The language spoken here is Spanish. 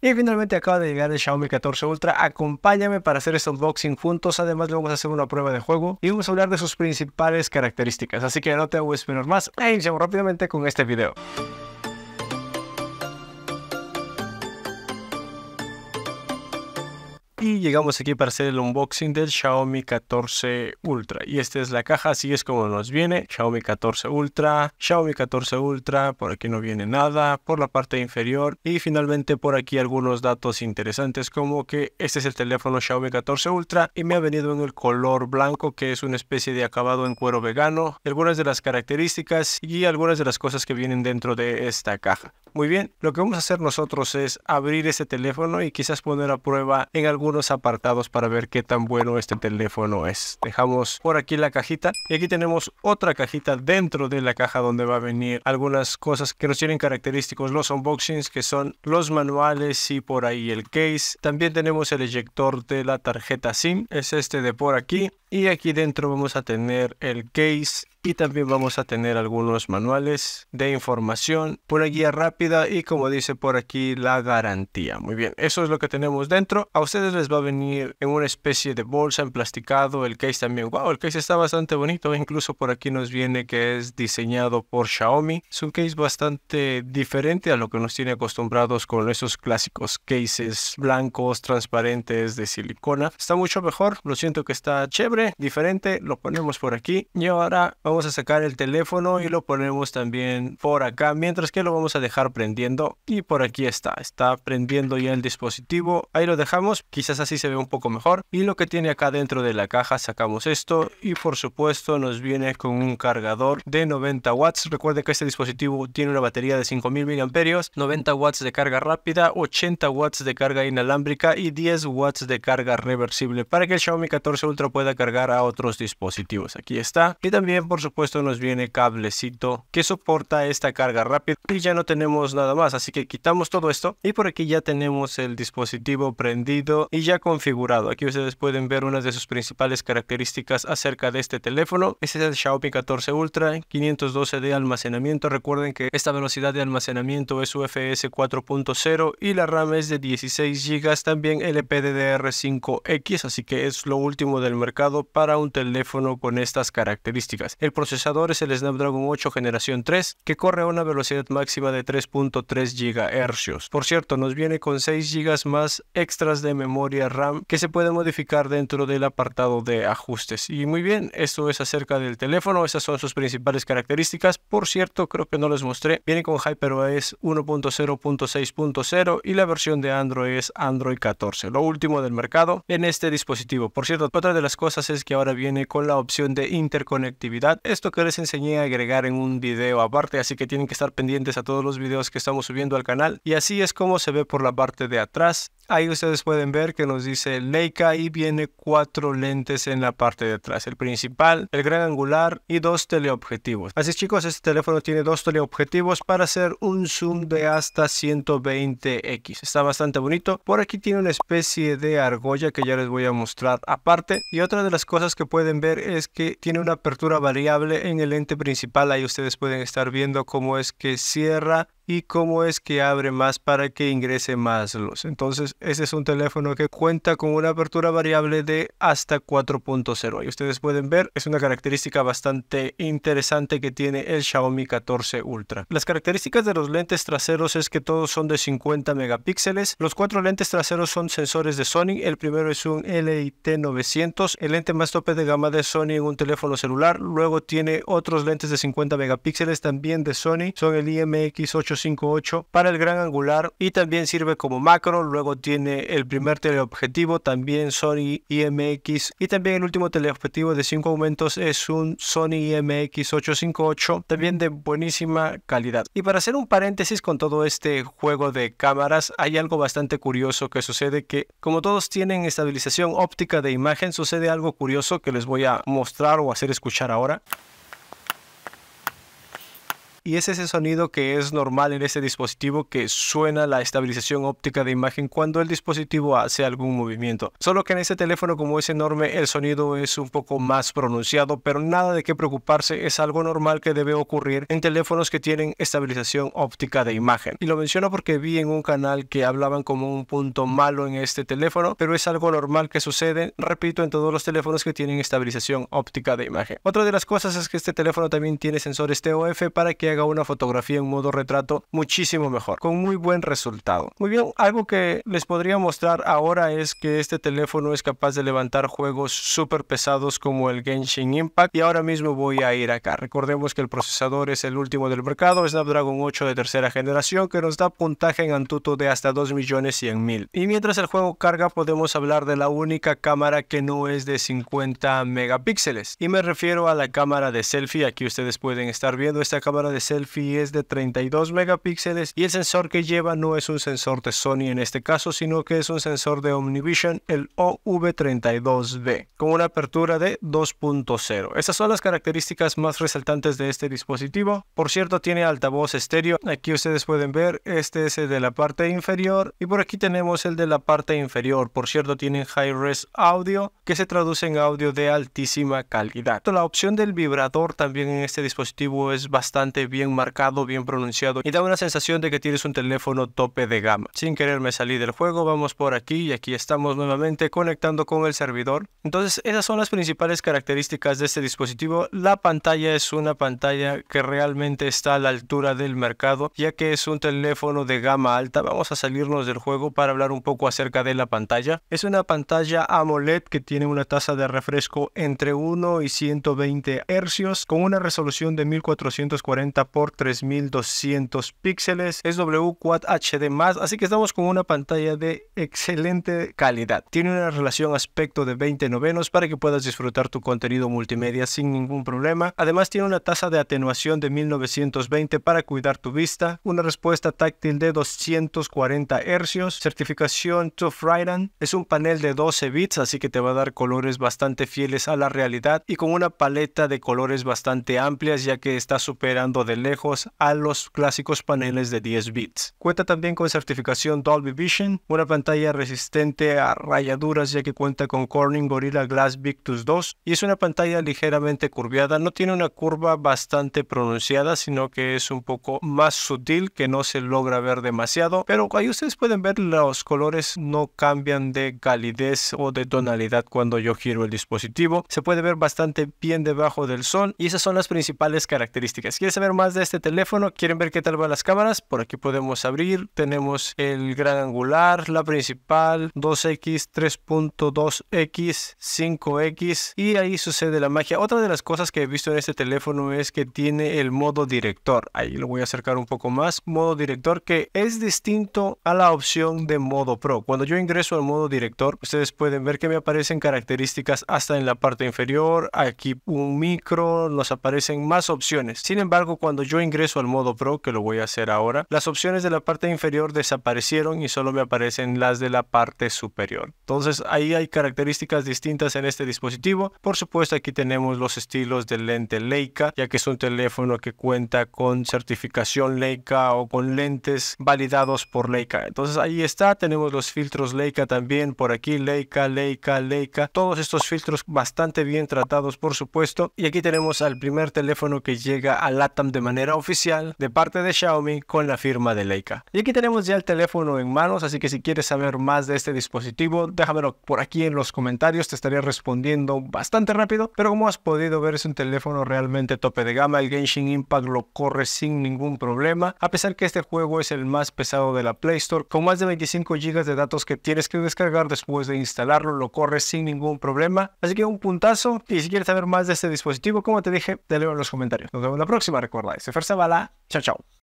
Y finalmente acaba de llegar el Xiaomi 14 Ultra, acompáñame para hacer este unboxing juntos, además le vamos a hacer una prueba de juego y vamos a hablar de sus principales características, así que no te hago más e iniciamos rápidamente con este video. Y llegamos aquí para hacer el unboxing del Xiaomi 14 Ultra. Y esta es la caja, así es como nos viene. Xiaomi 14 Ultra, Xiaomi 14 Ultra, por aquí no viene nada, por la parte inferior. Y finalmente por aquí algunos datos interesantes como que este es el teléfono Xiaomi 14 Ultra y me ha venido en el color blanco que es una especie de acabado en cuero vegano. Algunas de las características y algunas de las cosas que vienen dentro de esta caja. Muy bien, lo que vamos a hacer nosotros es abrir este teléfono y quizás poner a prueba en algún apartados para ver qué tan bueno este teléfono es. Dejamos por aquí la cajita y aquí tenemos otra cajita dentro de la caja donde va a venir algunas cosas que nos tienen característicos los unboxings que son los manuales y por ahí el case. También tenemos el eyector de la tarjeta SIM, es este de por aquí y aquí dentro vamos a tener el case y también vamos a tener algunos manuales de información, una guía rápida y como dice por aquí la garantía. Muy bien, eso es lo que tenemos dentro. A ustedes les va a venir en una especie de bolsa en plasticado, el case también. Wow, el case está bastante bonito, incluso por aquí nos viene que es diseñado por Xiaomi. Es un case bastante diferente a lo que nos tiene acostumbrados con esos clásicos cases blancos, transparentes de silicona. Está mucho mejor, lo siento que está chévere, diferente, lo ponemos por aquí y ahora vamos a sacar el teléfono y lo ponemos también por acá, mientras que lo vamos a dejar prendiendo y por aquí está, está prendiendo ya el dispositivo, ahí lo dejamos, quizás así se ve un poco mejor y lo que tiene acá dentro de la caja sacamos esto y por supuesto nos viene con un cargador de 90 watts, recuerde que este dispositivo tiene una batería de 5000 miliamperios, 90 watts de carga rápida, 80 watts de carga inalámbrica y 10 watts de carga reversible para que el Xiaomi 14 Ultra pueda cargar a otros dispositivos, aquí está y también por supuesto puesto nos viene cablecito que soporta esta carga rápida y ya no tenemos nada más así que quitamos todo esto y por aquí ya tenemos el dispositivo prendido y ya configurado aquí ustedes pueden ver unas de sus principales características acerca de este teléfono este es el Xiaomi 14 Ultra 512 de almacenamiento recuerden que esta velocidad de almacenamiento es UFS 4.0 y la RAM es de 16 GB también LPDDR5X así que es lo último del mercado para un teléfono con estas características el procesador es el Snapdragon 8 generación 3, que corre a una velocidad máxima de 3.3 GHz. Por cierto, nos viene con 6 gigas más extras de memoria RAM que se puede modificar dentro del apartado de ajustes. Y muy bien, esto es acerca del teléfono, esas son sus principales características. Por cierto, creo que no les mostré, viene con HyperOS 1.0.6.0 y la versión de Android es Android 14, lo último del mercado en este dispositivo. Por cierto, otra de las cosas es que ahora viene con la opción de interconectividad esto que les enseñé a agregar en un video aparte, así que tienen que estar pendientes a todos los videos que estamos subiendo al canal. Y así es como se ve por la parte de atrás. Ahí ustedes pueden ver que nos dice Leica y viene cuatro lentes en la parte de atrás. El principal, el gran angular y dos teleobjetivos. Así chicos, este teléfono tiene dos teleobjetivos para hacer un zoom de hasta 120x. Está bastante bonito. Por aquí tiene una especie de argolla que ya les voy a mostrar aparte. Y otra de las cosas que pueden ver es que tiene una apertura variable en el ente principal. Ahí ustedes pueden estar viendo cómo es que cierra y cómo es que abre más para que ingrese más luz. Entonces, ese es un teléfono que cuenta con una apertura variable de hasta 4.0. Y ustedes pueden ver, es una característica bastante interesante que tiene el Xiaomi 14 Ultra. Las características de los lentes traseros es que todos son de 50 megapíxeles. Los cuatro lentes traseros son sensores de Sony. El primero es un LIT 900, el lente más tope de gama de Sony en un teléfono celular. Luego tiene otros lentes de 50 megapíxeles también de Sony. Son el IMX 8 58 para el gran angular y también sirve como macro. Luego tiene el primer teleobjetivo, también Sony IMX y también el último teleobjetivo de 5 aumentos es un Sony IMX 858, también de buenísima calidad. Y para hacer un paréntesis con todo este juego de cámaras, hay algo bastante curioso que sucede que como todos tienen estabilización óptica de imagen, sucede algo curioso que les voy a mostrar o hacer escuchar ahora y es ese sonido que es normal en este dispositivo que suena la estabilización óptica de imagen cuando el dispositivo hace algún movimiento. Solo que en este teléfono como es enorme el sonido es un poco más pronunciado, pero nada de qué preocuparse, es algo normal que debe ocurrir en teléfonos que tienen estabilización óptica de imagen. Y lo menciono porque vi en un canal que hablaban como un punto malo en este teléfono, pero es algo normal que sucede, repito, en todos los teléfonos que tienen estabilización óptica de imagen. Otra de las cosas es que este teléfono también tiene sensores TOF para que haga una fotografía en modo retrato muchísimo mejor, con muy buen resultado. Muy bien, algo que les podría mostrar ahora es que este teléfono es capaz de levantar juegos súper pesados como el Genshin Impact y ahora mismo voy a ir acá. Recordemos que el procesador es el último del mercado, Snapdragon 8 de tercera generación que nos da puntaje en Antutu de hasta 2.100.000. Y mientras el juego carga podemos hablar de la única cámara que no es de 50 megapíxeles. Y me refiero a la cámara de selfie, aquí ustedes pueden estar viendo esta cámara de selfie es de 32 megapíxeles y el sensor que lleva no es un sensor de Sony en este caso, sino que es un sensor de Omnivision, el OV32B, con una apertura de 2.0. Estas son las características más resaltantes de este dispositivo. Por cierto, tiene altavoz estéreo. Aquí ustedes pueden ver, este es el de la parte inferior y por aquí tenemos el de la parte inferior. Por cierto, tienen high-res audio que se traduce en audio de altísima calidad. La opción del vibrador también en este dispositivo es bastante bien marcado, bien pronunciado y da una sensación de que tienes un teléfono tope de gama. Sin quererme salir del juego, vamos por aquí y aquí estamos nuevamente conectando con el servidor. Entonces esas son las principales características de este dispositivo. La pantalla es una pantalla que realmente está a la altura del mercado ya que es un teléfono de gama alta. Vamos a salirnos del juego para hablar un poco acerca de la pantalla. Es una pantalla AMOLED que tiene una tasa de refresco entre 1 y 120 hercios con una resolución de 1440 por 3200 píxeles, es W Quad HD+, así que estamos con una pantalla de excelente calidad. Tiene una relación aspecto de 20 novenos para que puedas disfrutar tu contenido multimedia sin ningún problema. Además tiene una tasa de atenuación de 1920 para cuidar tu vista, una respuesta táctil de 240 hercios certificación to friday es un panel de 12 bits, así que te va a dar colores bastante fieles a la realidad y con una paleta de colores bastante amplias ya que está superando de lejos a los clásicos paneles de 10 bits. Cuenta también con certificación Dolby Vision, una pantalla resistente a rayaduras ya que cuenta con Corning Gorilla Glass Victus 2 y es una pantalla ligeramente curviada, no tiene una curva bastante pronunciada, sino que es un poco más sutil que no se logra ver demasiado, pero ahí ustedes pueden ver los colores no cambian de calidez o de tonalidad cuando yo giro el dispositivo. Se puede ver bastante bien debajo del sol y esas son las principales características. ¿Quieres saber más de este teléfono, quieren ver qué tal van las cámaras, por aquí podemos abrir, tenemos el gran angular, la principal, 2x, 3.2x, 5x y ahí sucede la magia. Otra de las cosas que he visto en este teléfono es que tiene el modo director, ahí lo voy a acercar un poco más, modo director que es distinto a la opción de modo pro. Cuando yo ingreso al modo director, ustedes pueden ver que me aparecen características hasta en la parte inferior, aquí un micro, nos aparecen más opciones. Sin embargo, cuando cuando yo ingreso al modo Pro, que lo voy a hacer ahora, las opciones de la parte inferior desaparecieron y solo me aparecen las de la parte superior. Entonces ahí hay características distintas en este dispositivo. Por supuesto aquí tenemos los estilos del lente Leica, ya que es un teléfono que cuenta con certificación Leica o con lentes validados por Leica. Entonces ahí está, tenemos los filtros Leica también por aquí, Leica, Leica, Leica. Todos estos filtros bastante bien tratados por supuesto. Y aquí tenemos al primer teléfono que llega al LATAM de manera oficial de parte de Xiaomi con la firma de Leica. Y aquí tenemos ya el teléfono en manos, así que si quieres saber más de este dispositivo, déjamelo por aquí en los comentarios, te estaré respondiendo bastante rápido, pero como has podido ver es un teléfono realmente tope de gama, el Genshin Impact lo corre sin ningún problema, a pesar que este juego es el más pesado de la Play Store, con más de 25 GB de datos que tienes que descargar después de instalarlo, lo corre sin ningún problema, así que un puntazo, y si quieres saber más de este dispositivo, como te dije, te leo en los comentarios. Nos vemos la próxima, recuerda. mais. Se for lá, tchau, tchau.